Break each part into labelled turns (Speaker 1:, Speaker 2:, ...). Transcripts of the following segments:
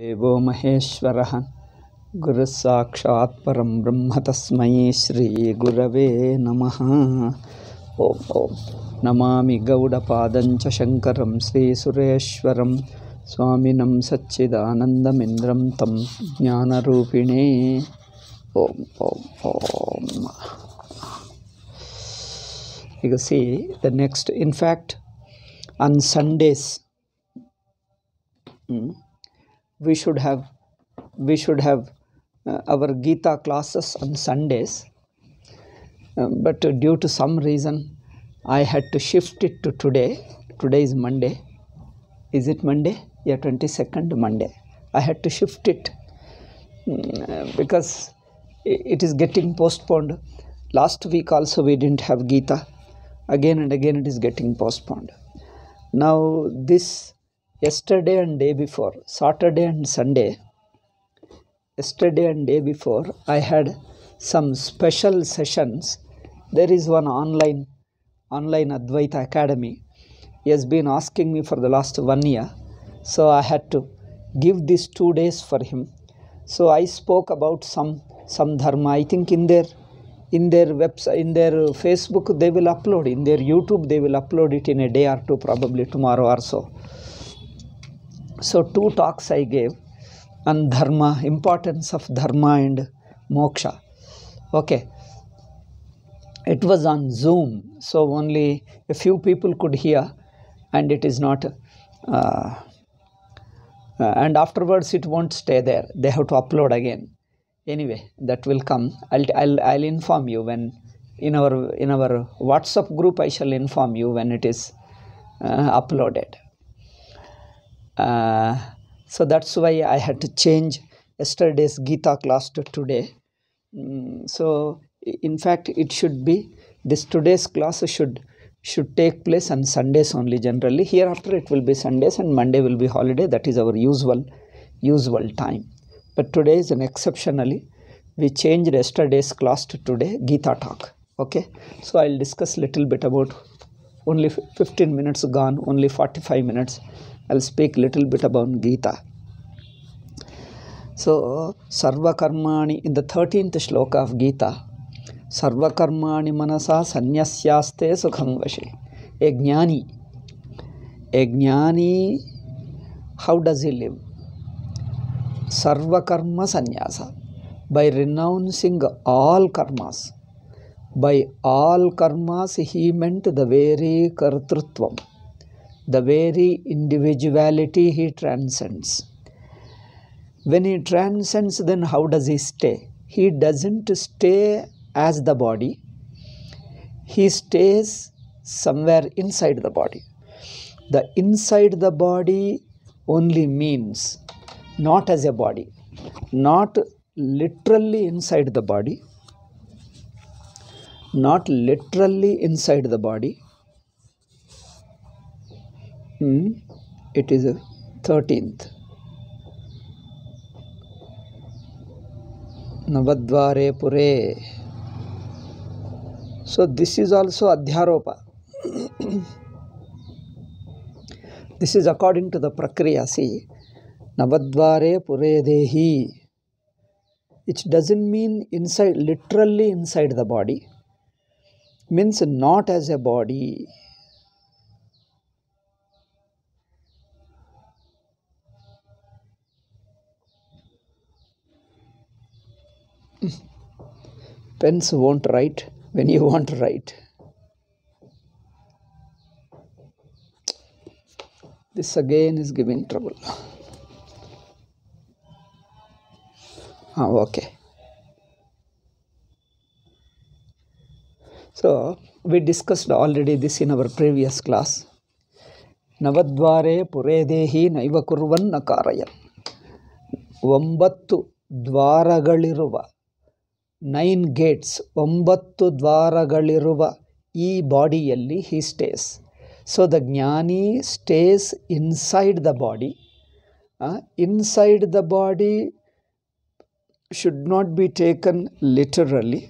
Speaker 1: देवो महेश्वरः गुरुस्साक्षात् परं ब्रह्म तस्मै श्रीगुरवे नमः ॐ ॐ नमामि गौडपादं च शङ्करं श्रीसुरेश्वरं स्वामिनं सच्चिदानन्दमिन्द्रं तं ज्ञानरूपिणे ॐ ॐ ॐ You can see the next, in fact, on Sundays, hmm, we should have we should have uh, our Gita classes on Sundays. Uh, but uh, due to some reason, I had to shift it to today. Today is Monday. Is it Monday? Yeah, 22nd Monday. I had to shift it mm, uh, because it is getting postponed. Last week also we didn't have Gita. Again and again it is getting postponed. Now, this yesterday and day before saturday and sunday yesterday and day before i had some special sessions there is one online online advaita academy he has been asking me for the last one year so i had to give these two days for him so i spoke about some some dharma i think in their in their website in their facebook they will upload in their youtube they will upload it in a day or two probably tomorrow or so so, two talks I gave on dharma, importance of dharma and moksha. Okay. It was on Zoom, so only a few people could hear, and it is not. Uh, uh, and afterwards, it won't stay there. They have to upload again. Anyway, that will come. I'll, I'll, I'll inform you when in our in our WhatsApp group. I shall inform you when it is uh, uploaded. Uh, so that's why I had to change yesterday's Gita class to today. Mm, so in fact, it should be this today's class should should take place on Sundays only generally. Hereafter it will be Sundays and Monday will be holiday. That is our usual usual time. But today is an exceptionally we changed yesterday's class to today Gita talk. Okay, so I'll discuss little bit about only 15 minutes gone, only 45 minutes. I'll speak little bit about Gita. So, Sarva Karmani, in the 13th shloka of Gita, Sarva Karmani Manasa Sanyasyaste Sukham Vashi. A jnani, a jnani, how does he live? Sarva Karma Sanyasa. By renouncing all karmas. By all karmas, he meant the very kartrutvam the very individuality he transcends. When he transcends, then how does he stay? He doesn't stay as the body, he stays somewhere inside the body. The inside the body only means not as a body, not literally inside the body, not literally inside the body, Hmm? It is a 13th. navadware Pure. So this is also Adhyaropa. this is according to the Prakriya. See, navadware Pure Dehi. which doesn't mean inside, literally inside the body. Means not as a body. Pens won't write when you want to write. This again is giving trouble. Ah, okay. So, we discussed already this in our previous class. ನವದ್ವಾರೆ ಪುರೇ ದೇಹಿ ನೈವ ಕುರ್ವನ್ನ dwara ಒಂಬತ್ತು nine gates ಒಂಬತ್ತು ದ್ವಾರಗಳಿರುವ ಈ ಬಾಡಿಯಲ್ಲಿ he stays so the jnani stays inside the body inside the body should not be taken literally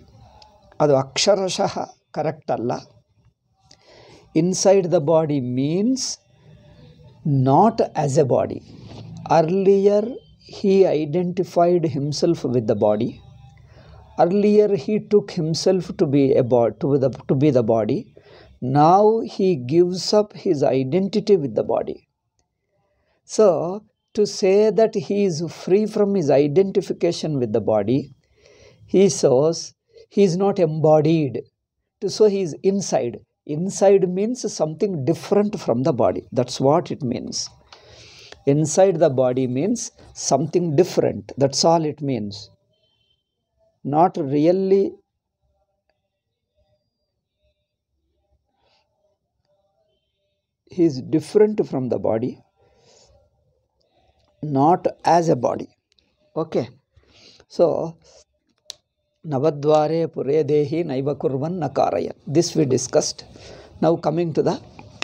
Speaker 1: ಅದು ಅಕ್ಷರಶಃ ಕರೆಕ್ಟ್ ಅಲ್ಲ inside the body means not as a body earlier he identified himself with the body Earlier he took himself to be, a bo- to, the, to be the body. Now he gives up his identity with the body. So, to say that he is free from his identification with the body, he says he is not embodied. To so he is inside. Inside means something different from the body. That's what it means inside the body means something different that's all it means not really is different from the body not as a body okay so navadware pure dehi naiva kurvan nakaraya this we discussed now coming to the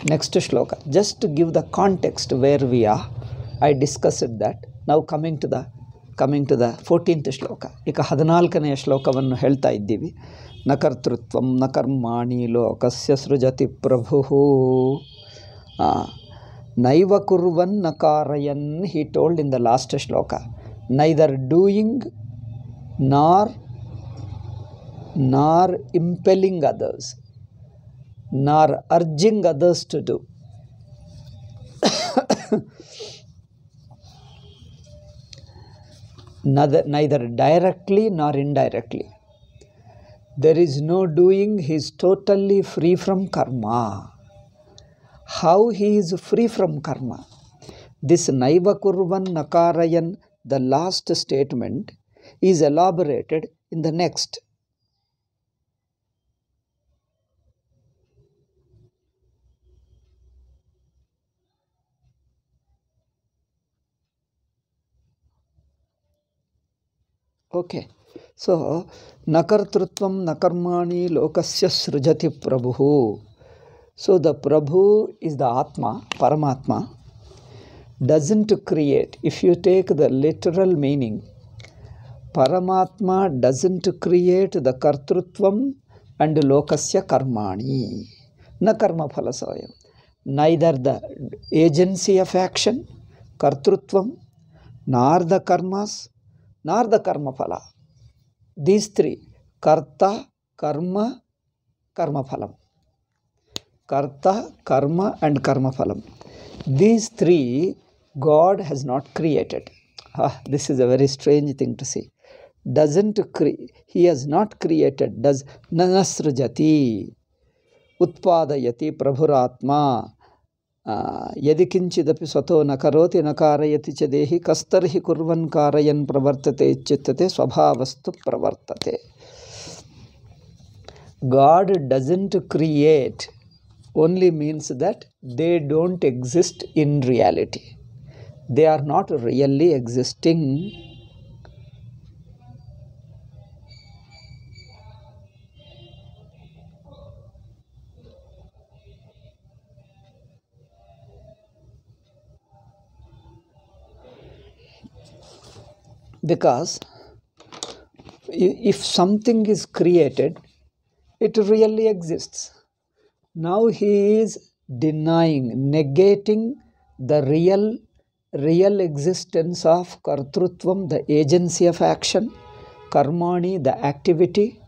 Speaker 1: next shloka just to give the context where we are i discussed that now coming to the coming to the fourteenth shloka ಈಗ ಹದಿನಾಲ್ಕನೆಯ ಶ್ಲೋಕವನ್ನು ಹೇಳ್ತಾ ಇದ್ದೀವಿ ನ ಕರ್ತೃತ್ವ ನ ಕರ್ಮಾಣಿ ಲೋಕಸ್ಯ ಸೃಜತಿ ಪ್ರಭು ನೈವ ಕುರ್ವನ್ ನ ಕಾರಯನ್ he told in the last shloka neither doing nor nor impelling others nor urging others to do neither, directly nor indirectly. There is no doing, he is totally free from karma. How he is free from karma? This Naiva Kurvan Nakarayan, the last statement, is elaborated in the next okay so ನಕರ್ತೃತ್ವ ನಕರ್ಮಾಣಿ ಲೋಕಸ್ಯ ಸೃಜತಿ ಪ್ರಭು so the prabhu is the atma paramatma doesn't create if you take the literal meaning paramatma doesn't create the kartritva and ಲೋಕಸ್ಯ ಕರ್ಮಾಣಿ ನ ಕರ್ಮಫಲ ಸ್ವಯಂ neither the agency of action kartritva nor the karmas nor the karma phala. These three karta, karma, karma phalam. Karta, karma, and karma phalam. These three God has not created. this is a very strange thing to see. Doesn't cre- he has not created, does nanasrjati, utpadayati prabhuratma. स्वतो न करोति न कारयति च देहि कस्तर्हि कुर्वन् कारयन् प्रवर्तते स्वभावस्तु प्रवर्तते God doesn't create only means that they don't exist in reality. They are not really existing because if something is created, it really exists. Now he is denying, negating the real, real existence of kartrutvam, the agency of action, karmani, the activity,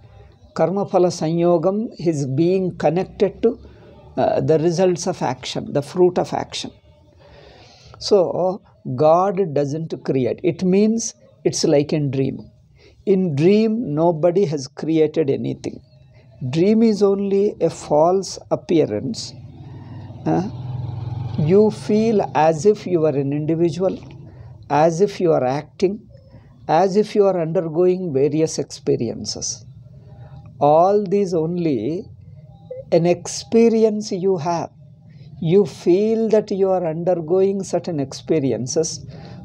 Speaker 1: karmapala sanyogam, his being connected to uh, the results of action, the fruit of action. So, God doesn't create. It means it's like in dream. In dream, nobody has created anything. Dream is only a false appearance. Uh, you feel as if you are an individual, as if you are acting, as if you are undergoing various experiences. All these only an experience you have. You feel that you are undergoing certain experiences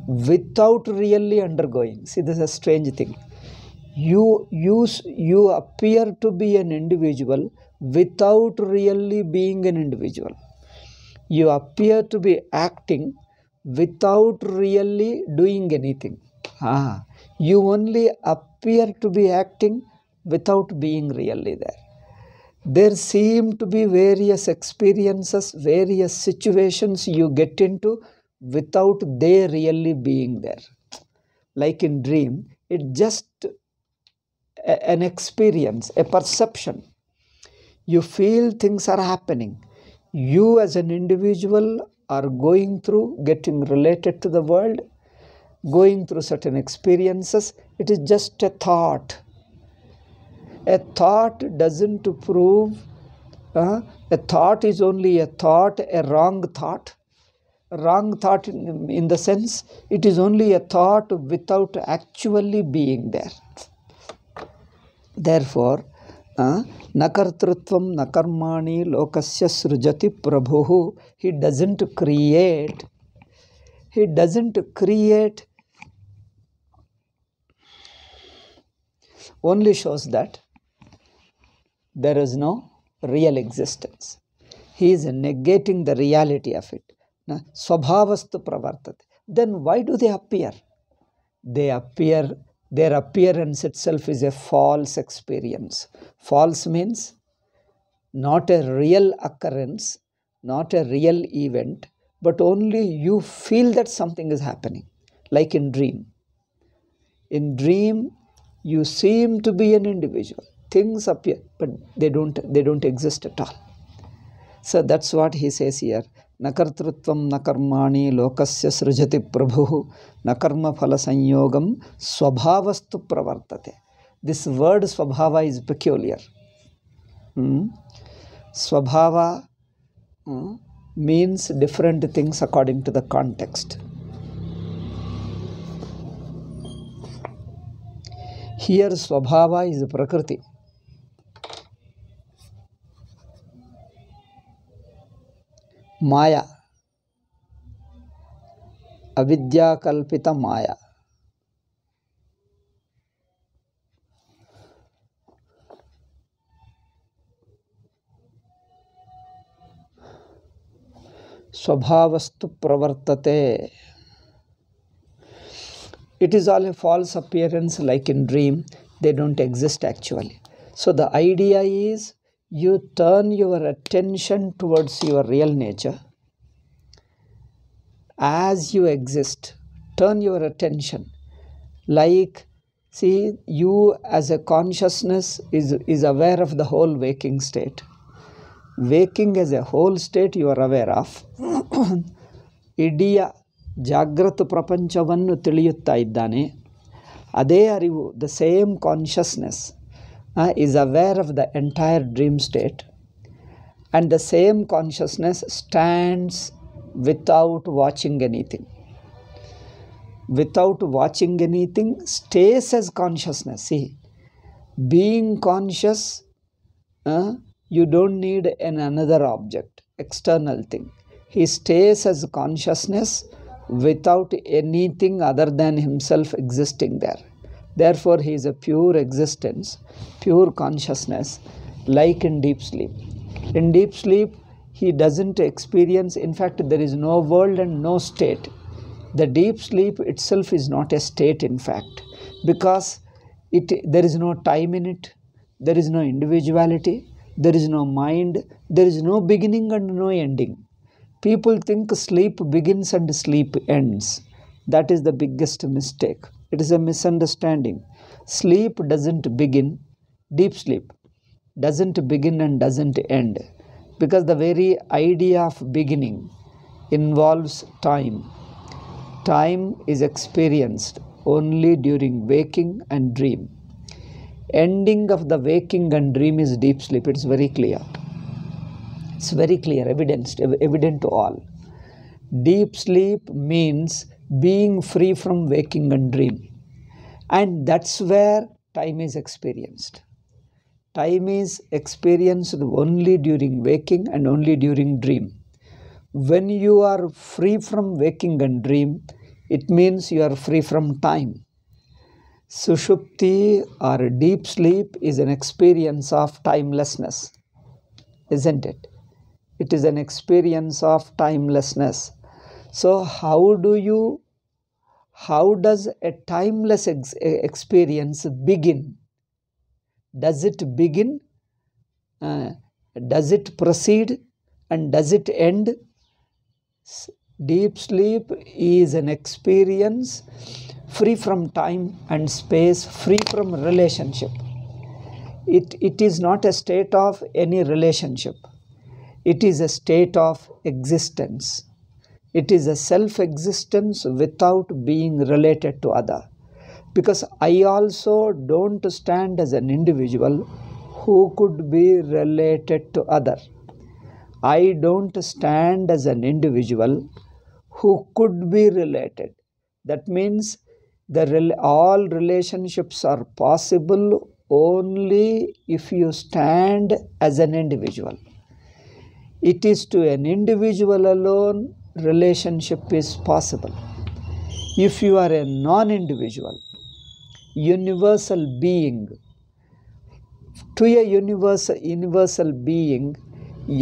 Speaker 1: without really undergoing. See, this is a strange thing. You, you, you appear to be an individual without really being an individual. You appear to be acting without really doing anything. Ah, you only appear to be acting without being really there. There seem to be various experiences, various situations you get into without they really being there. Like in dream, it's just a, an experience, a perception. You feel things are happening. You as an individual are going through, getting related to the world, going through certain experiences. It is just a thought. A thought doesn't prove, uh, a thought is only a thought, a wrong thought wrong thought in, in the sense it is only a thought without actually being there. Therefore, न कर्तृत्वं न कर्माणि लोकस्य सृजति He doesn't create. he doesn't create only shows that there is no real existence he is negating the reality of it ಸ್ವಭಾವಸ್ತು ಪ್ರವರ್ತತೆ then why do they appear they appear their appearance itself is a false experience false means not a real occurrence, not a real event, but only you feel that something is happening, like in dream. In dream, you seem to be an individual. Things appear, but they don't they don't exist at all. So that's what he says here. न कर्तृत्व न कर्माणी लोकस्य सृजति प्रभु न कर्म फल संयोग स्वभावस्तु प्रवर्तते दिस वर्ड स्वभाव इज पिक्युलियर hmm? स्वभाव means different things according to the context here स्वभाव इज प्रकृति माया अविद्याकल्पित माया स्वभावस्तु प्रवर्तते it is all a false appearance like in dream they don't exist actually so the idea is you turn your attention towards your real nature as you exist turn your attention like see you as a consciousness is is aware of the whole waking state waking as a whole state you are aware of ಇಡೀ ಜಾಗೃತ ಪ್ರಪಂಚವನ್ನು ತಿಳಿಯುತ್ತಾ ಇದ್ದಾನೆ ಅದೇ ಅರಿವು the same consciousness uh, is aware of the entire dream state and the same consciousness stands without watching anything without watching anything stays as consciousness see being conscious uh, you don't need an another object external thing he stays as consciousness without anything other than himself existing there Therefore, he is a pure existence, pure consciousness, like in deep sleep. In deep sleep, he doesn't experience, in fact, there is no world and no state. The deep sleep itself is not a state, in fact, because it, there is no time in it, there is no individuality, there is no mind, there is no beginning and no ending. People think sleep begins and sleep ends. That is the biggest mistake. It is a misunderstanding. Sleep doesn't begin, deep sleep doesn't begin and doesn't end because the very idea of beginning involves time. Time is experienced only during waking and dream. Ending of the waking and dream is deep sleep, it's very clear. It's very clear, evidenced, evident to all. Deep sleep means being free from waking and dream. And that's where time is experienced. Time is experienced only during waking and only during dream. When you are free from waking and dream, it means you are free from time. Sushupti or deep sleep is an experience of timelessness, isn't it? It is an experience of timelessness. So, how do you how does a timeless ex experience begin? Does it begin? Uh, does it proceed? And does it end? S deep sleep is an experience free from time and space, free from relationship. It, it is not a state of any relationship, it is a state of existence. It is a self-existence without being related to other. Because I also don't stand as an individual who could be related to other. I don't stand as an individual who could be related. That means the rel all relationships are possible only if you stand as an individual. It is to an individual alone relationship is possible. If you are a non individual, universal being, to a universal, universal being,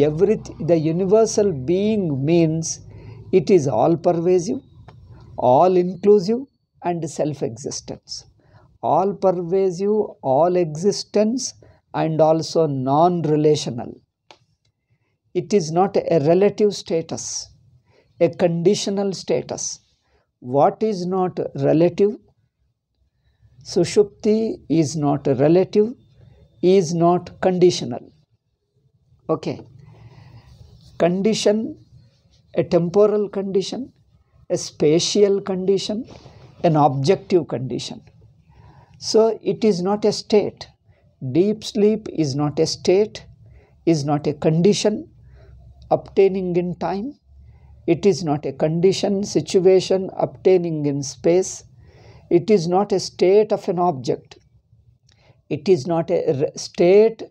Speaker 1: every the universal being means it is all pervasive, all inclusive, and self existence. All pervasive, all existence, and also non relational. It is not a relative status a conditional status. What is not relative? Sushupti is not relative, is not conditional. Okay. Condition, a temporal condition, a spatial condition, an objective condition. So it is not a state. Deep sleep is not a state, is not a condition obtaining in time, it is not a condition, situation obtaining in space. It is not a state of an object. It is not a state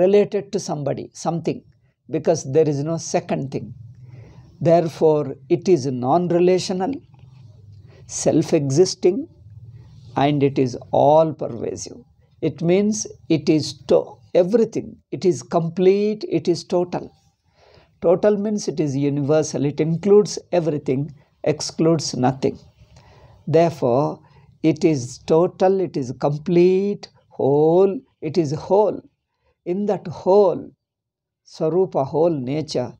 Speaker 1: related to somebody, something, because there is no second thing. Therefore, it is non relational, self existing, and it is all pervasive. It means it is to everything, it is complete, it is total. Total means it is universal, it includes everything, excludes nothing. Therefore, it is total, it is complete, whole, it is whole. In that whole, Sarupa, whole nature,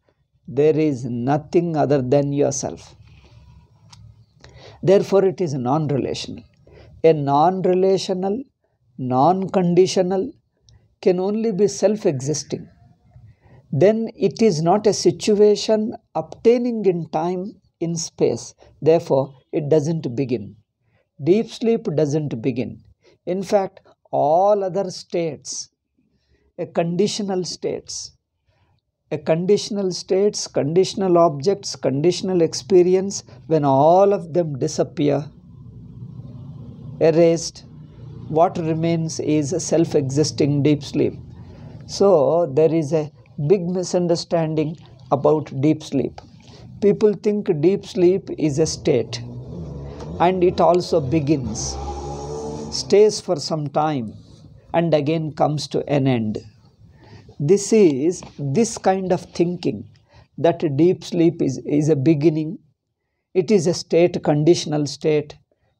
Speaker 1: there is nothing other than yourself. Therefore, it is non relational. A non relational, non conditional can only be self existing then it is not a situation obtaining in time in space. Therefore, it doesn't begin. Deep sleep doesn't begin. In fact, all other states, a conditional states, a conditional states, conditional objects, conditional experience, when all of them disappear, erased, what remains is self existing deep sleep. So, there is a big misunderstanding about deep sleep. People think deep sleep is a state and it also begins, stays for some time, and again comes to an end. This is this kind of thinking that deep sleep is, is a beginning, it is a state, conditional state,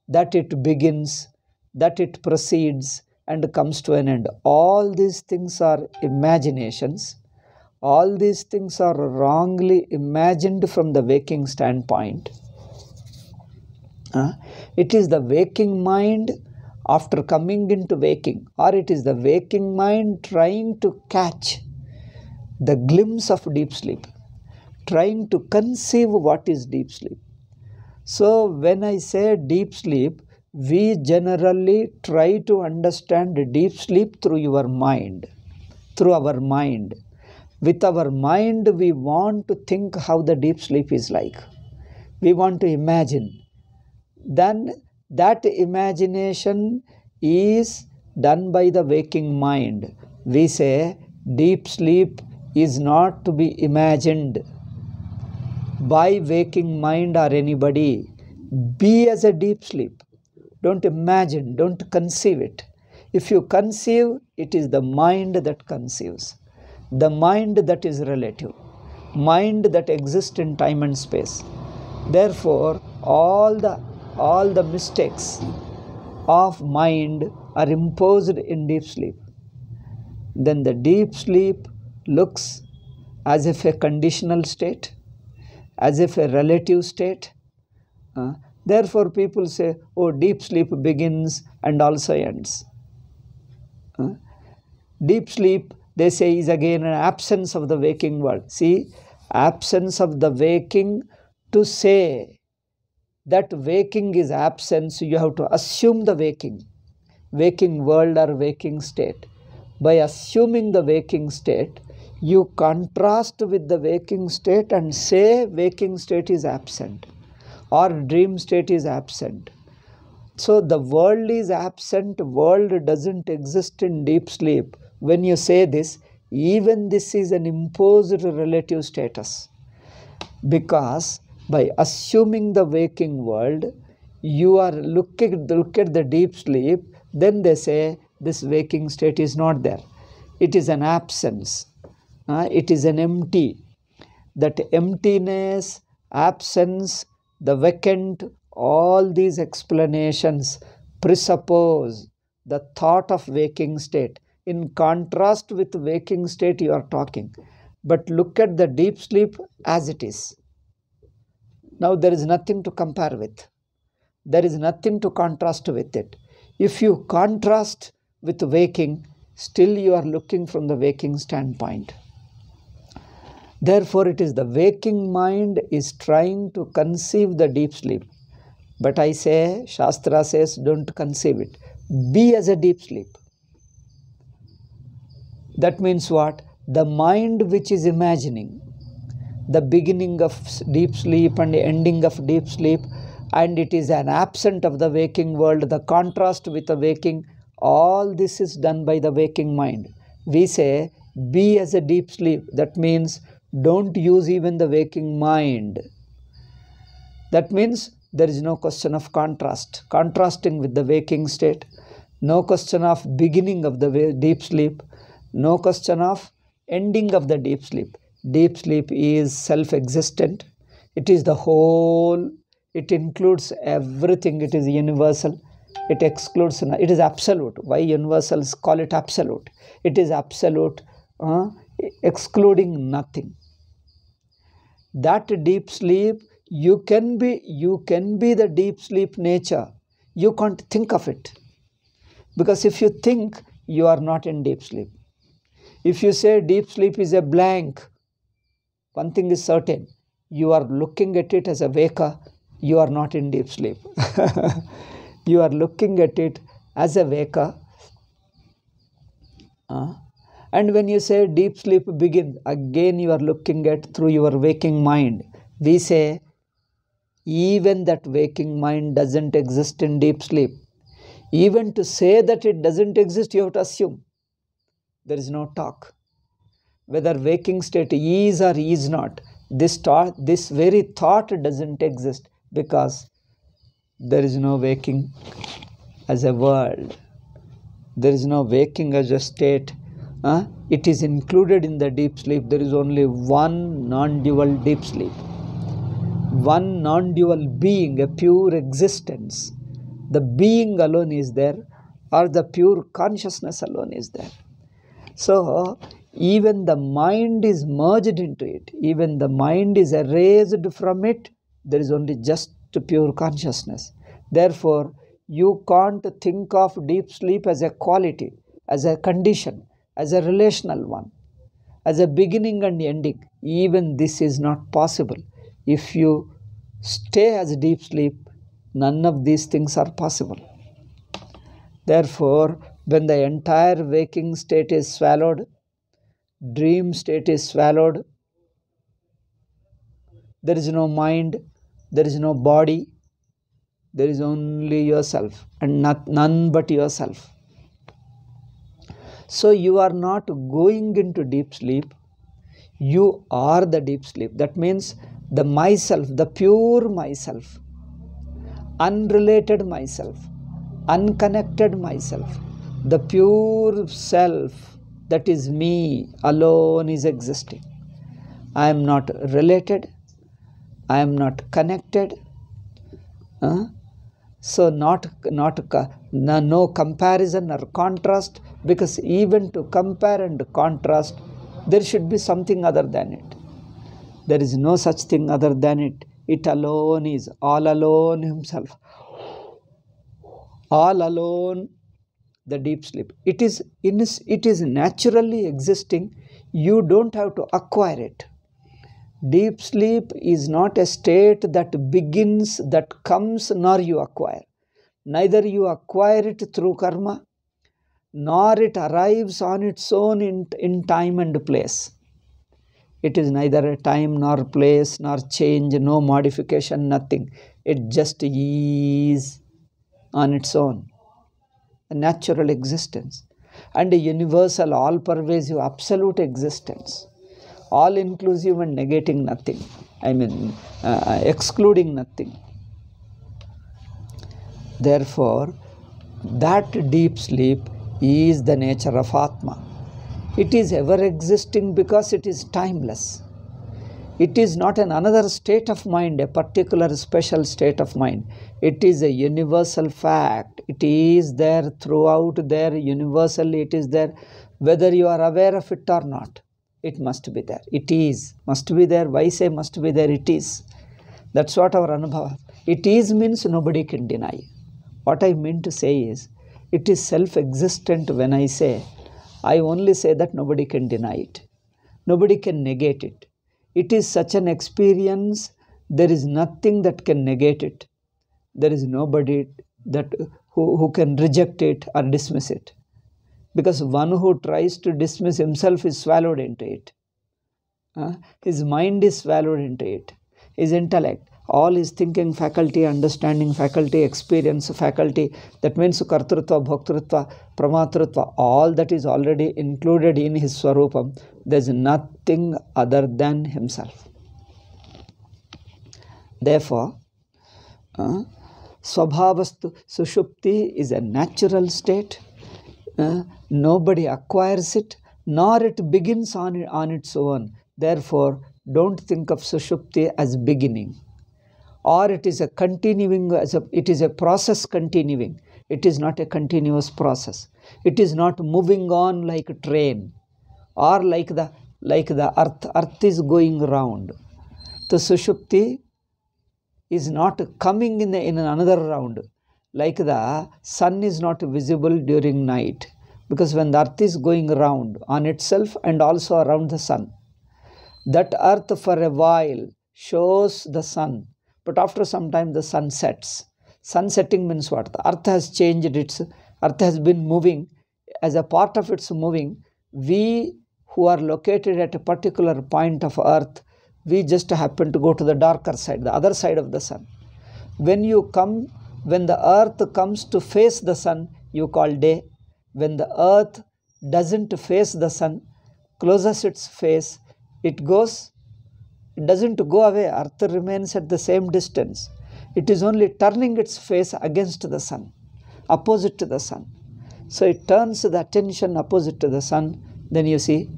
Speaker 1: that it begins, that it proceeds, and comes to an end. All these things are imaginations all these things are wrongly imagined from the waking standpoint. Uh, it is the waking mind after coming into waking, or it is the waking mind trying to catch the glimpse of deep sleep, trying to conceive what is deep sleep. So, when I say deep sleep, we generally try to understand deep sleep through your mind, through our mind with our mind, we want to think how the deep sleep is like. We want to imagine. Then that imagination is done by the waking mind. We say deep sleep is not to be imagined by waking mind or anybody. Be as a deep sleep. Don't imagine, don't conceive it. If you conceive, it is the mind that conceives the mind that is relative, mind that exists in time and space. Therefore, all the all the mistakes of mind are imposed in deep sleep. Then the deep sleep looks as if a conditional state, as if a relative state. Uh, therefore, people say, oh, deep sleep begins and also ends. Uh, deep sleep they say is again an absence of the waking world. See, absence of the waking to say that waking is absence, you have to assume the waking, waking world or waking state. By assuming the waking state, you contrast with the waking state and say waking state is absent or dream state is absent. So the world is absent, world doesn't exist in deep sleep when you say this, even this is an imposed relative status because by assuming the waking world, you are looking look at the deep sleep, then they say this waking state is not there. It is an absence. Uh, it is an empty. That emptiness, absence, the vacant, all these explanations presuppose the thought of waking state in contrast with waking state you are talking but look at the deep sleep as it is now there is nothing to compare with there is nothing to contrast with it if you contrast with waking still you are looking from the waking standpoint therefore it is the waking mind is trying to conceive the deep sleep but i say shastra says don't conceive it be as a deep sleep that means what? The mind which is imagining the beginning of deep sleep and the ending of deep sleep, and it is an absent of the waking world, the contrast with the waking, all this is done by the waking mind. We say, be as a deep sleep. That means don't use even the waking mind. That means there is no question of contrast, contrasting with the waking state, no question of beginning of the deep sleep, no question of ending of the deep sleep. Deep sleep is self existent, it is the whole, it includes everything, it is universal. It excludes, it is absolute. Why universals call it absolute? It is absolute, uh, excluding nothing. That deep sleep, you can be, you can be the deep sleep nature. You can't think of it because if you think you are not in deep sleep if you say deep sleep is a blank, one thing is certain you are looking at it as a veka, you are not in deep sleep. you are looking at it as a veka. Uh, and when you say deep sleep begins, again you are looking at through your waking mind. We say, even that waking mind doesn't exist in deep sleep. Even to say that it doesn't exist, you have to assume there is no talk. Whether waking state is or is not, this, thought, this very thought doesn't exist because there is no waking as a world. There is no waking as a state. It is included in the deep sleep. There is only one non dual deep sleep, one non dual being, a pure existence. The being alone is there, or the pure consciousness alone is there. So, even the mind is merged into it, even the mind is erased from it, there is only just pure consciousness. Therefore, you can't think of deep sleep as a quality, as a condition, as a relational one, as a beginning and ending. Even this is not possible. If you stay as deep sleep, none of these things are possible. Therefore, when the entire waking state is swallowed, dream state is swallowed, there is no mind, there is no body, there is only yourself and not, none but yourself. So you are not going into deep sleep, you are the deep sleep. That means the myself, the pure myself, unrelated myself, unconnected myself the pure self that is me alone is existing. I am not related, I am not connected. Uh, so not not no, no comparison or contrast because even to compare and contrast there should be something other than it. There is no such thing other than it. It alone is all alone himself. All alone the deep sleep. It is, in, it is naturally existing. You don't have to acquire it. Deep sleep is not a state that begins, that comes, nor you acquire. Neither you acquire it through karma, nor it arrives on its own in, in time and place. It is neither a time nor place nor change, no modification, nothing. It just is on its own a natural existence and a universal, all pervasive, absolute existence, all inclusive and negating nothing, I mean, uh, excluding nothing. Therefore, that deep sleep is the nature of Atma. It is ever existing because it is timeless it is not an another state of mind a particular special state of mind it is a universal fact it is there throughout there universally it is there whether you are aware of it or not it must be there it is must be there why say must be there it is that's what our anubhava it is means nobody can deny what i mean to say is it is self existent when i say i only say that nobody can deny it nobody can negate it it is such an experience, there is nothing that can negate it. There is nobody that who, who can reject it or dismiss it. Because one who tries to dismiss himself is swallowed into it. Uh, his mind is swallowed into it. His intellect, all is thinking faculty, understanding faculty, experience faculty. That means kartrutva, bhoktrutva, pramatrutva, all that is already included in his swarupam. There is nothing other than himself. Therefore, uh, swabhavastu sushupti is a natural state. Uh, nobody acquires it, nor it begins on, on its own. Therefore, don't think of sushupti as beginning or it is a continuing as a, it is a process continuing it is not a continuous process it is not moving on like a train or like the like the earth earth is going round the sushupti is not coming in, the, in another round like the sun is not visible during night because when the earth is going round on itself and also around the sun that earth for a while shows the sun but after some time the sun sets. Sun setting means what? The earth has changed its, earth has been moving. As a part of its moving, we who are located at a particular point of earth, we just happen to go to the darker side, the other side of the sun. When you come, when the earth comes to face the sun, you call day. When the earth doesn't face the sun, closes its face, it goes it doesn't go away, earth remains at the same distance. It is only turning its face against the sun, opposite to the sun. So it turns the attention opposite to the sun, then you see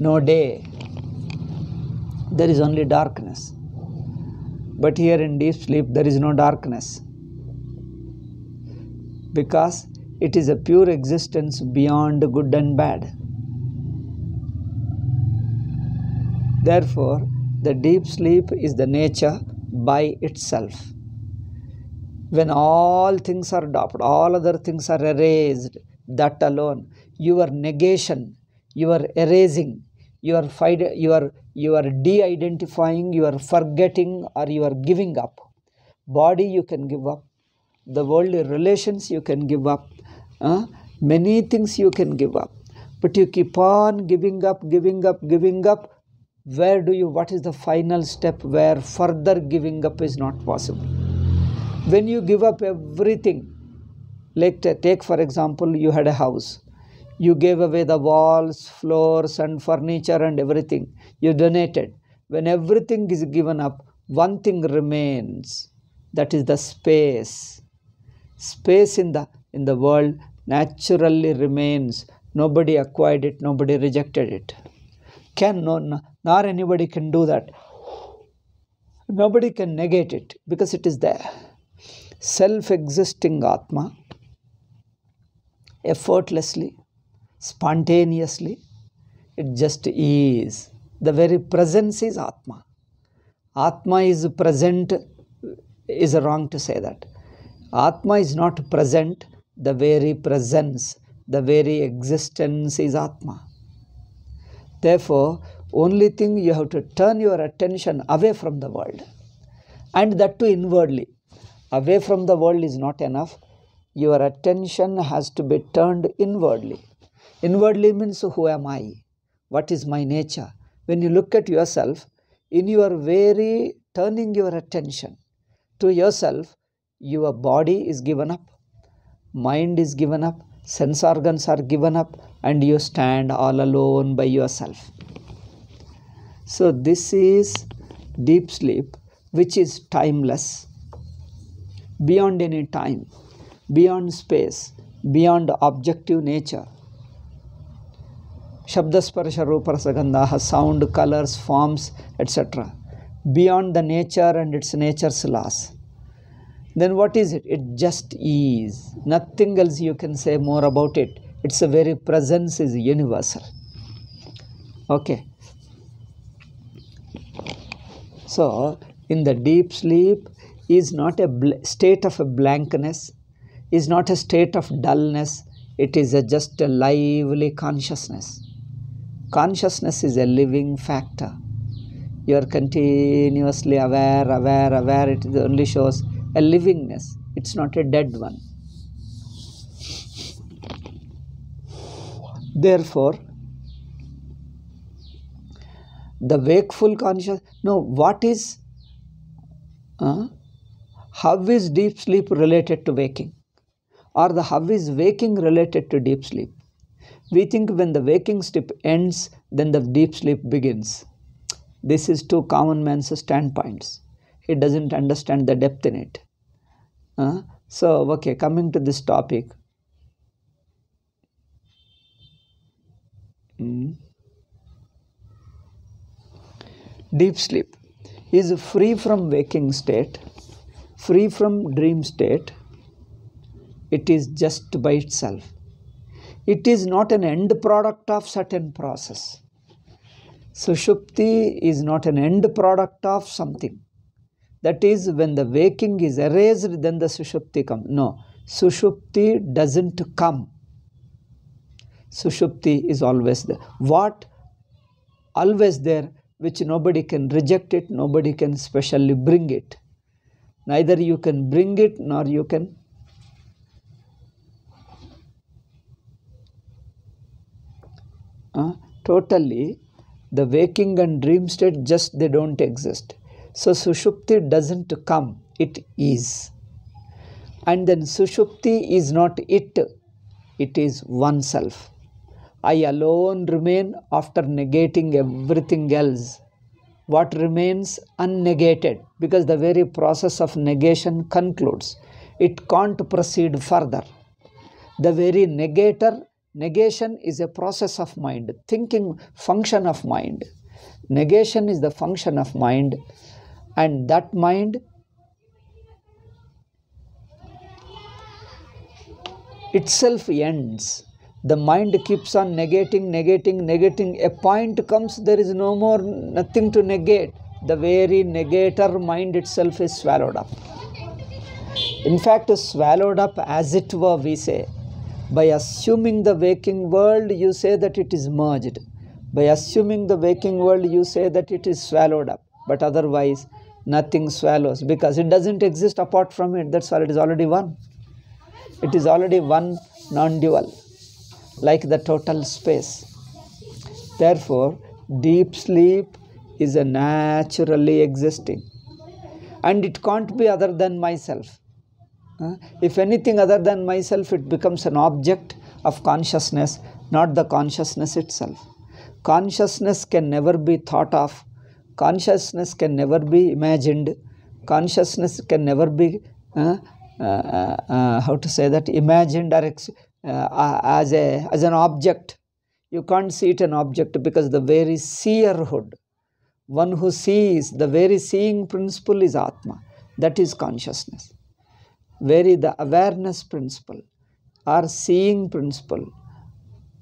Speaker 1: no day. There is only darkness. But here in deep sleep, there is no darkness because it is a pure existence beyond good and bad. Therefore, the deep sleep is the nature by itself. When all things are dropped, all other things are erased, that alone, your negation, your erasing, your, are your, your de identifying, your forgetting, or your giving up. Body you can give up, the worldly relations you can give up, uh, many things you can give up. But you keep on giving up, giving up, giving up where do you what is the final step where further giving up is not possible when you give up everything like take for example you had a house you gave away the walls floors and furniture and everything you donated when everything is given up one thing remains that is the space space in the in the world naturally remains nobody acquired it nobody rejected it can no, nor anybody can do that. Nobody can negate it because it is there. Self existing Atma, effortlessly, spontaneously, it just is. The very presence is Atma. Atma is present, is wrong to say that. Atma is not present, the very presence, the very existence is Atma. Therefore, only thing you have to turn your attention away from the world and that too inwardly. Away from the world is not enough. Your attention has to be turned inwardly. Inwardly means who am I? What is my nature? When you look at yourself, in your very turning your attention to yourself, your body is given up, mind is given up, sense organs are given up, and you stand all alone by yourself. So this is deep sleep which is timeless, beyond any time, beyond space, beyond objective nature. Shabdasparsha, Ruparasagandhaha, sound, colors, forms, etc. Beyond the nature and its nature's laws. Then what is it? It just is. Nothing else you can say more about it. Its very presence is universal. Okay. So, in the deep sleep is not a state of a blankness, is not a state of dullness, it is a just a lively consciousness. Consciousness is a living factor. You are continuously aware, aware, aware, it only shows a livingness, it's not a dead one. Therefore, the wakeful conscious no what is uh, how is deep sleep related to waking or the how is waking related to deep sleep we think when the waking sleep ends then the deep sleep begins this is two common man's standpoints he doesn't understand the depth in it uh, so okay coming to this topic mm deep sleep is free from waking state, free from dream state. It is just by itself. It is not an end product of certain process. Sushupti is not an end product of something. That is, when the waking is erased, then the Sushupti comes. No, Sushupti doesn't come. Sushupti is always there. What always there which nobody can reject it, nobody can specially bring it. Neither you can bring it nor you can uh, totally the waking and dream state just they don't exist. So Sushupti doesn't come, it is. And then Sushupti is not it, it is oneself. I alone remain after negating everything else. What remains unnegated because the very process of negation concludes. It can't proceed further. The very negator, negation is a process of mind, thinking function of mind. Negation is the function of mind, and that mind itself ends the mind keeps on negating negating negating a point comes there is no more nothing to negate the very negator mind itself is swallowed up in fact swallowed up as it were we say by assuming the waking world you say that it is merged by assuming the waking world you say that it is swallowed up but otherwise nothing swallows because it doesn't exist apart from it that's all it is already one it is already one non-dual like the total space. Therefore, deep sleep is a naturally existing and it can't be other than myself. if anything other than myself, it becomes an object of consciousness, not the consciousness itself. Consciousness can never be thought of, consciousness can never be imagined, consciousness can never be, uh, uh, uh, how to say that, imagined or ex uh, as, a, as an object. You can't see it an object because the very seerhood, one who sees, the very seeing principle is Atma. That is consciousness. Very the awareness principle or seeing principle,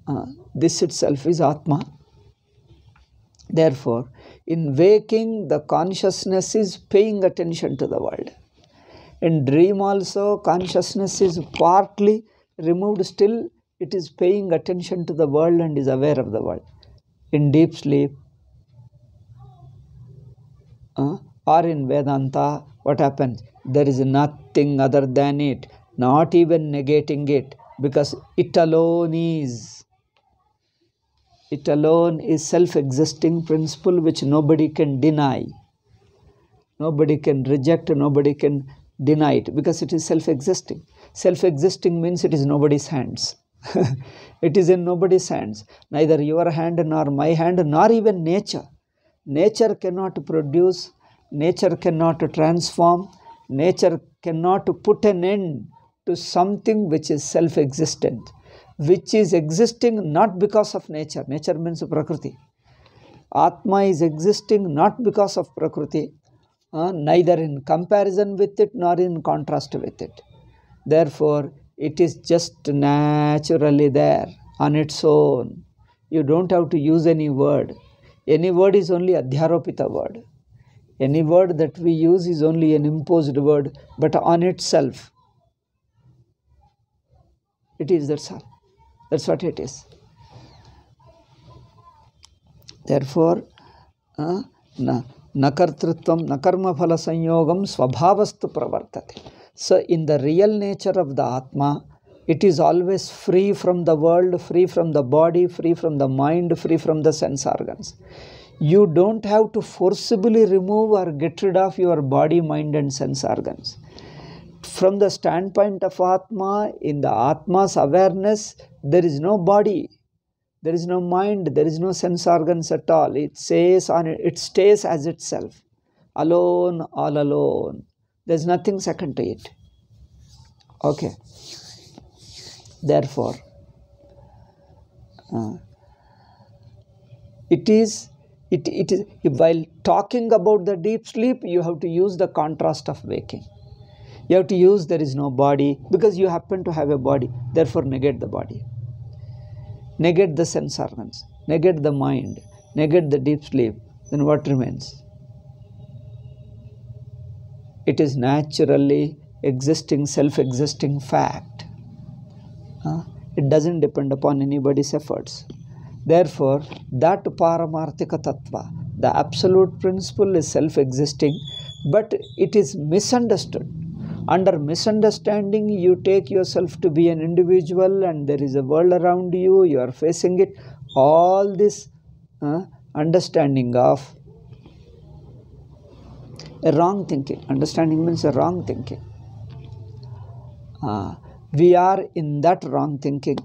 Speaker 1: uh, this itself is Atma. Therefore, in waking, the consciousness is paying attention to the world. In dream also, consciousness is partly removed still it is paying attention to the world and is aware of the world in deep sleep uh, or in vedanta what happens there is nothing other than it not even negating it because it alone is it alone is self-existing principle which nobody can deny nobody can reject nobody can deny it because it is self-existing self existing means it is nobody's hands. it is in nobody's hands, neither your hand nor my hand, nor even nature. Nature cannot produce, nature cannot transform, nature cannot put an end to something which is self existent, which is existing not because of nature. Nature means Prakriti. Atma is existing not because of Prakriti, uh, neither in comparison with it nor in contrast with it. Therefore, it is just naturally there on its own. You don't have to use any word. Any word is only adhyaropita word. Any word that we use is only an imposed word, but on itself. It is, that's all. That's what it is. therefore uh, na nakartrutvam nakarma phala sanyogam svabhavastu pravartate so, in the real nature of the Atma, it is always free from the world, free from the body, free from the mind, free from the sense organs. You don't have to forcibly remove or get rid of your body, mind, and sense organs. From the standpoint of Atma, in the Atma's awareness, there is no body, there is no mind, there is no sense organs at all. It stays on it, it stays as itself, alone, all alone. There's nothing second to it. Okay. Therefore, uh, it is it, it is while talking about the deep sleep you have to use the contrast of waking you have to use there is no body because you happen to have a body therefore negate the body negate the sense organs negate the mind negate the deep sleep then what remains it is naturally existing, self existing fact. Uh, it doesn't depend upon anybody's efforts. Therefore, that paramarthika tattva, the absolute principle, is self existing, but it is misunderstood. Under misunderstanding, you take yourself to be an individual and there is a world around you, you are facing it. All this uh, understanding of a wrong thinking. Understanding means a wrong thinking. Uh, we are in that wrong thinking,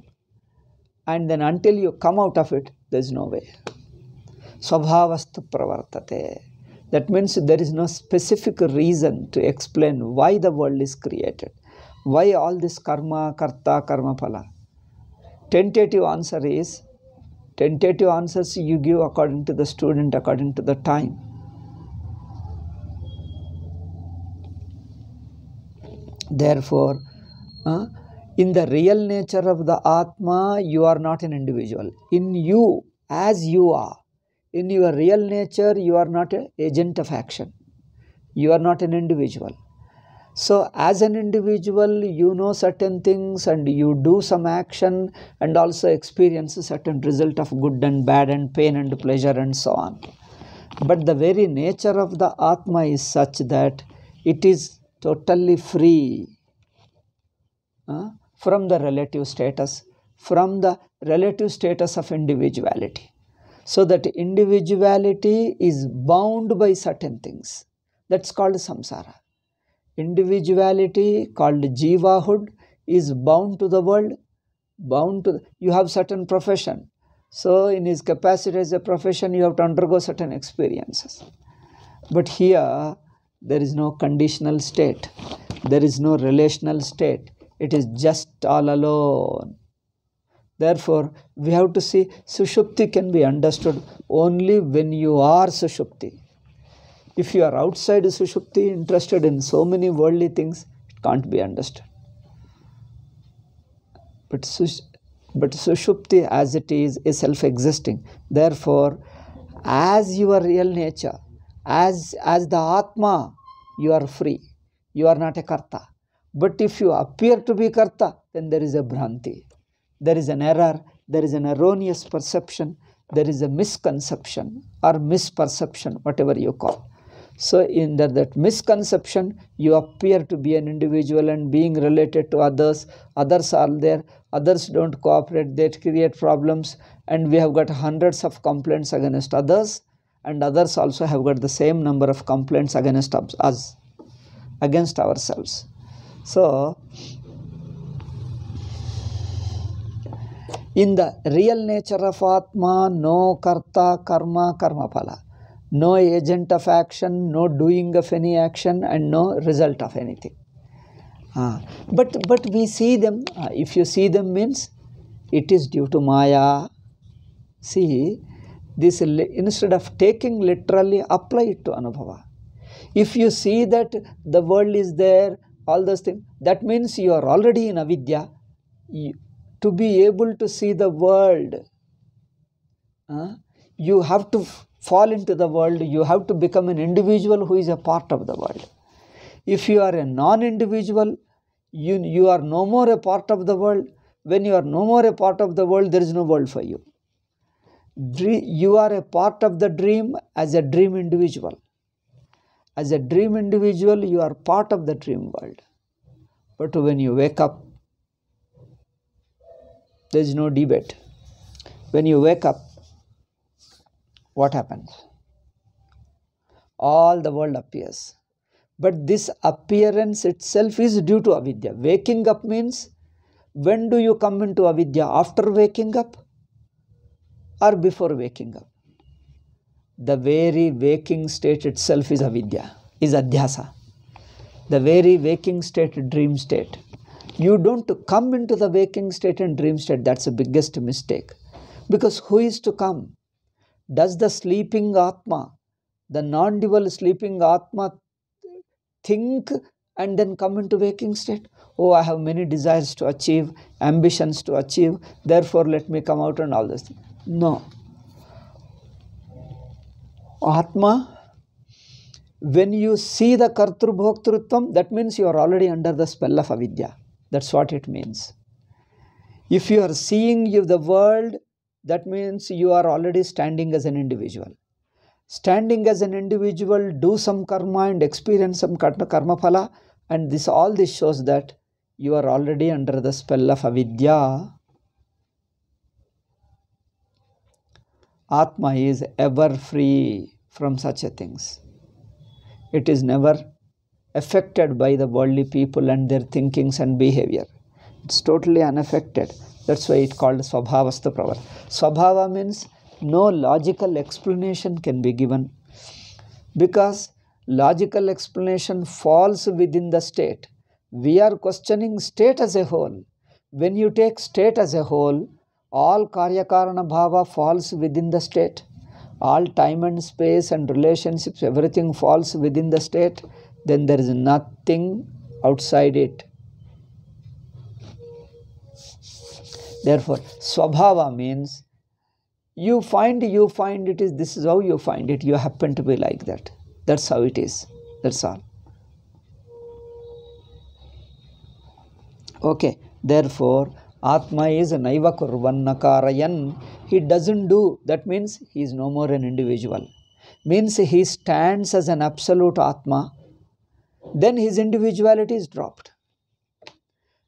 Speaker 1: and then until you come out of it, there's no way. Svabhavastu pravartate. That means there is no specific reason to explain why the world is created. Why all this karma, karta, karma, phala? Tentative answer is tentative answers you give according to the student, according to the time Therefore, uh, in the real nature of the Atma, you are not an individual. In you, as you are, in your real nature, you are not an agent of action. You are not an individual. So, as an individual, you know certain things and you do some action and also experience a certain result of good and bad and pain and pleasure and so on. But the very nature of the Atma is such that it is totally free uh, from the relative status, from the relative status of individuality. So that individuality is bound by certain things. That's called samsara. Individuality called jivahood is bound to the world, bound to, the, you have certain profession. So in his capacity as a profession, you have to undergo certain experiences. But here, there is no conditional state there is no relational state it is just all alone therefore we have to see sushupti can be understood only when you are sushupti if you are outside sushupti interested in so many worldly things it can't be understood but sush- but sushupti as it is is self existing therefore as your real nature as, as the Atma, you are free. You are not a Karta. But if you appear to be Karta, then there is a Bhranti. There is an error, there is an erroneous perception, there is a misconception or misperception, whatever you call. So, in that, that misconception, you appear to be an individual and being related to others. Others are there, others don't cooperate, they create problems, and we have got hundreds of complaints against others and others also have got the same number of complaints against us against ourselves so in the real nature of atma no karta karma karma phala no agent of action no doing of any action and no result of anything uh, but but we see them uh, if you see them means it is due to maya see this instead of taking literally, apply it to anubhava. If you see that the world is there, all those things, that means you are already in avidya. to be able to see the world, uh, you have to fall into the world, you have to become an individual who is a part of the world. If you are a non individual, you, you are no more a part of the world. When you are no more a part of the world, there is no world for you you are a part of the dream as a dream individual as a dream individual you are part of the dream world but when you wake up there is no debate when you wake up what happens all the world appears but this appearance itself is due to avidya waking up means when do you come into avidya after waking up or before waking up. The very waking state itself is avidya, is adhyasa. The very waking state, dream state. You don't come into the waking state and dream state. That's the biggest mistake. Because who is to come? Does the sleeping Atma, the non dual sleeping Atma, think and then come into waking state oh i have many desires to achieve ambitions to achieve therefore let me come out and all those things no. Atma, when you see the Kartru Bhoktrutvam, that means you are already under the spell of avidya. That's what it means. If you are seeing the world, that means you are already standing as an individual. Standing as an individual, do some karma and experience some karma phala, and this all this shows that you are already under the spell of avidya Atma is ever free from such things. It is never affected by the worldly people and their thinkings and behavior. It's totally unaffected. That's why it's called Swabhavastha Pravar. Swabhava means no logical explanation can be given because logical explanation falls within the state. We are questioning state as a whole. When you take state as a whole, all karyakarana bhava falls within the state all time and space and relationships everything falls within the state then there is nothing outside it therefore swabhava means you find you find it is this is how you find it you happen to be like that that's how it is that's all okay therefore Atma is Naiva Kurvannakarayan. He doesn't do. That means he is no more an individual. Means he stands as an absolute Atma. Then his individuality is dropped.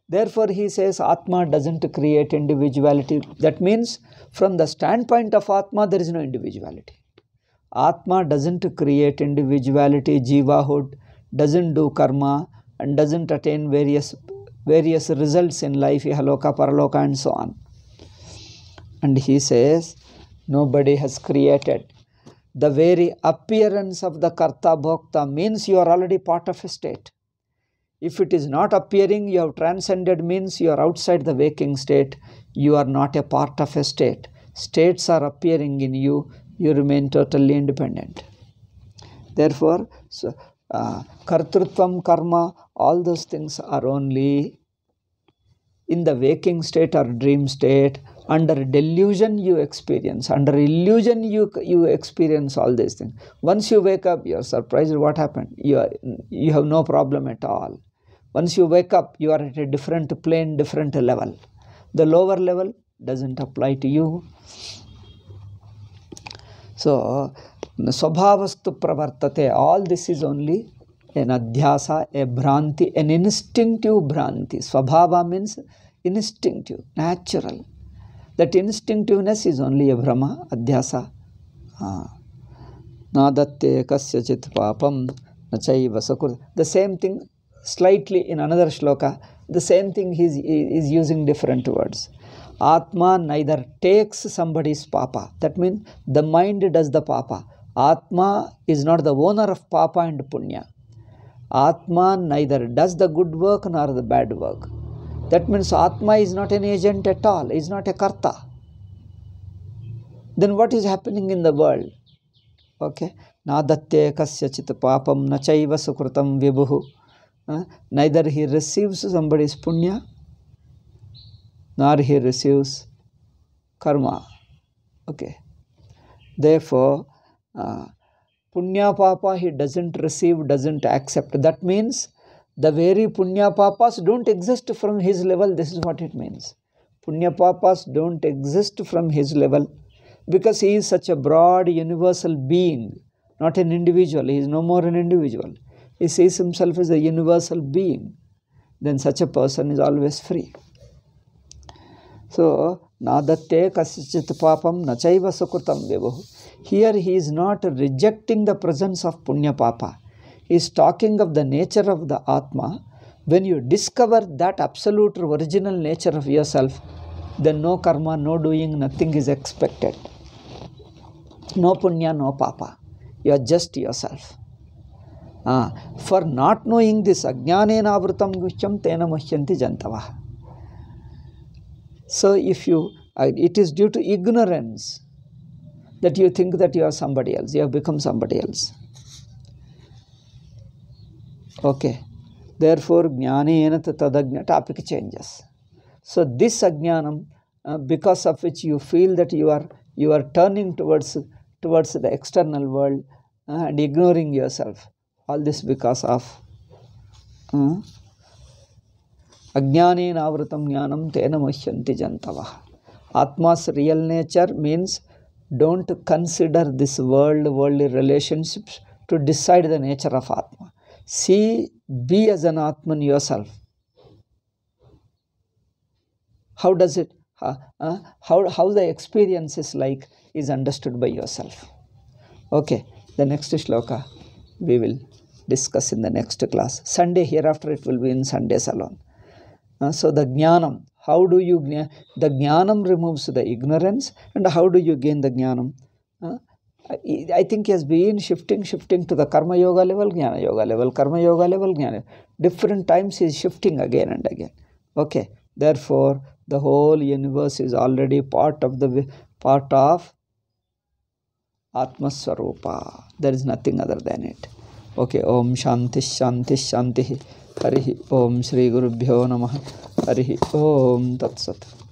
Speaker 1: Therefore, he says Atma doesn't create individuality. That means from the standpoint of Atma, there is no individuality. Atma doesn't create individuality, jivahood, doesn't do karma, and doesn't attain various various results in life, Ihaloka, Paraloka, and so on. And he says, Nobody has created. The very appearance of the Karta Bhokta means you are already part of a state. If it is not appearing, you have transcended means you are outside the waking state. You are not a part of a state. States are appearing in you. You remain totally independent. Therefore, so, uh, kartrutvam karma all those things are only in the waking state or dream state under delusion you experience under illusion you you experience all these things once you wake up you are surprised what happened you are, you have no problem at all once you wake up you are at a different plane different level the lower level doesn't apply to you so swabhavastu pravartate all this is only an अध्यास a भ्रांति an instinctive भ्रांति स्वभाव means instinctive natural that instinctiveness is only a भ्रम अध्यास न दत्ते कस्यचि पापम न चकुर the same thing slightly in another श्लोक the same thing he's is using different words आत्मा नईदर टेक्स संबडीज पाप that mean the mind does the पाप आत्मा is not the owner of पाप एंड पुण्य Atma neither does the good work nor the bad work. That means Atma is not an agent at all, is not a karta. Then what is happening in the world? Okay. Nadate kasyachit papam nachaiva sukrutam vibhu. Neither he receives somebody's punya nor he receives karma. Okay. Therefore, uh, Punya Papa he doesn't receive, doesn't accept. That means the very Punya Papas don't exist from his level. This is what it means. Punya Papas don't exist from his level because he is such a broad universal being, not an individual. He is no more an individual. He sees himself as a universal being. Then such a person is always free. So, నాదత్తే papam na నచైవ సుకృతం విభు here he is not rejecting the presence of Punya Papa. He is talking of the nature of the Atma. When you discover that absolute original nature of yourself, then no karma, no doing, nothing is expected. No Punya, no Papa. You are just yourself. Ah, for not knowing this, ajnanenavritam guhyam tena muhyanti jantava. So if you, uh, it is due to ignorance that you think that you are somebody else, you have become somebody else. Okay. Therefore, jnanena tadajna topic changes. So this ajnanam, uh, because of which you feel that you are you are turning towards towards the external world uh, and ignoring yourself. All this because of uh, ajnanena avratam jnanam tena jantava. Atma's real nature means don't consider this world worldly relationships to decide the nature of atma see be as an atman yourself how does it uh, uh, how how the experience is like is understood by yourself okay the next shloka we will discuss in the next class sunday hereafter it will be in sundays alone uh, so the jnanam how do you the jnanam removes the ignorance and how do you gain the jnanam uh, I think has been shifting, shifting to the karma yoga level, jnana yoga level, karma yoga level, jnana. Different times is shifting again and again. Okay, therefore the whole universe is already part of the part of Atma There is nothing other than it. Okay, Om Shanti Shanti Shanti. हरिः ओं श्रीगुरुभ्यो नमः हरिः ओं तत्सत्